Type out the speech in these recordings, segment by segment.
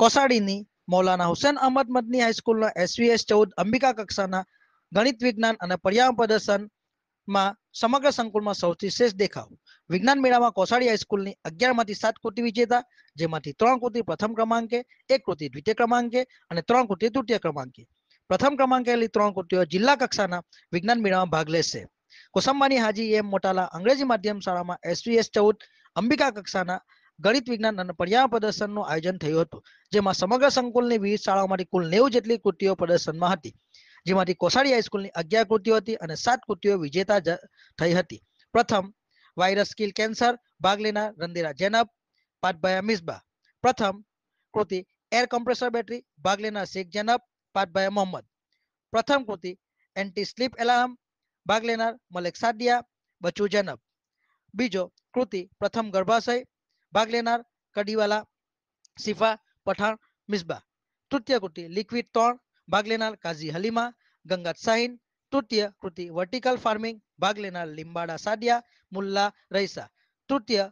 કોસાડીની મૌલાના હુસેન અહમદ મદની હાઈસ્કૂલના એસવીએસ ચૌદ અંબિકા કક્ષાના ગણિત વિજ્ઞાન અને પર્યાવરણ પ્રદર્શનમાં સમગ્ર સંકુલમાં સૌથી શ્રેષ્ઠ દેખાવ વિજ્ઞાન મેળામાં કોસાડી હાઈસ્કૂલની અગિયારમાંથી સાત કૃતિ વિજેતા જેમાંથી ત્રણ કૃતિ પ્રથમ ક્રમાંકે એક કૃતિ દ્વિતીય ક્રમાંકે અને ત્રણ કૃતિ તૃતીય ક્રમાંકે પ્રથમ ક્રમાંકે ત્રણ કૃતિઓ જિલ્લા કક્ષાના વિજ્ઞાન મેળામાં ભાગ લેશે કોસંબાની હાજી એમ મોટાલા અંગ્રેજી માધ્યમ શાળામાં એસવીએસ ચૌદ અંબિકા કક્ષાના ગણિત વિજ્ઞાન અને પર્યાવરણ પ્રદર્શનનું આયોજન થયું હતું જેમાં સમગ્ર સંકુલની વિવિધ શાળાઓમાંથી કુલ નેવું જેટલી કૃતિઓ પ્રદર્શનમાં હતી જેમાંથી કોસાડી હાઈસ્કૂલની અગિયાર કૃતિઓ હતી અને સાત કૃતિઓ વિજેતા થઈ હતી પ્રથમ વાયરસ કિલ કેન્સર ભાગ લેનાર રંદીરા જેનબ પાટભાયા મિસબા પ્રથમ કૃતિ એર કમ્પ્રેસર બેટરી ભાગ લેનાર શેખ જેનબ પાટભાયા મોહમ્મદ પ્રથમ કૃતિ એન્ટી સ્લીપ એલાર્મ ભાગ લેનાર મલેક સાડિયા બચુ જેનબ બીજો કૃતિ પ્રથમ ગર્ભાશય ભાગ લેનાર કડીવાલા સિફા પઠાણ મિસબા તૃતીય કૃતિ લિક્વિડ ત્રણ ભાગ લેનાર કાઝી હલીમા ગંગાત શાહીન તૃતીય કૃતિ વર્ટિકલ ફાર્મિંગ ભાગ લેનાર લીંબાડા સાડિયા મુલ્લા રઈસા તૃતીય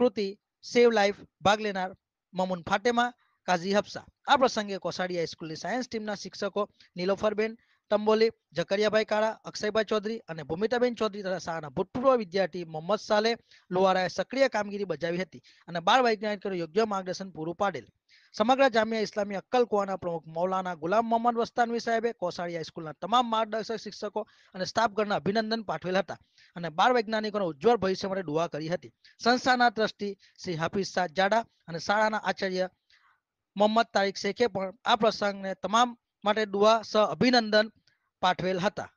કૃતિ સેવ લાઈફ ભાગ લેનાર મમુન ફાટેમા કાઝી હફસા આ પ્રસંગે કોસાડિયા સ્કૂલની સાયન્સ ટીમના શિક્ષકો નીલોફરબેન તંબોલી જકરિયાભાઈ કાળા અક્ષયભાઈ ચૌધરી અને ભૂમિતાબેન ચૌધરી તથા શાળાના ભૂતપૂર્વ વિદ્યાર્થી મોહમ્મદ સાલે લુવારાએ સક્રિય કામગીરી બજાવી હતી અને બાળ વૈજ્ઞાનિકોને યોગ્ય માર્ગદર્શન પૂરું પાડેલ સમગ્ર જામિયા ઇસ્લામી અક્કલ અક્કલકુવાના પ્રમુખ મૌલાના ગુલામ મોહમ્મદ વસ્તાનવી સાહેબે કોસાળી સ્કૂલના તમામ માર્ગદર્શક શિક્ષકો અને સ્ટાફગણને અભિનંદન પાઠવેલ હતા અને બાળ વૈજ્ઞાનિકોના ઉજ્જવળ ભવિષ્ય માટે દુઆ કરી હતી સંસ્થાના ટ્રસ્ટી શ્રી હાફિઝ શાહ જાડા અને શાળાના આચાર્ય મોહમ્મદ તારીખ શેખે પણ આ પ્રસંગને તમામ માટે દુઆ સહ અભિનંદન પાઠવેલ હતા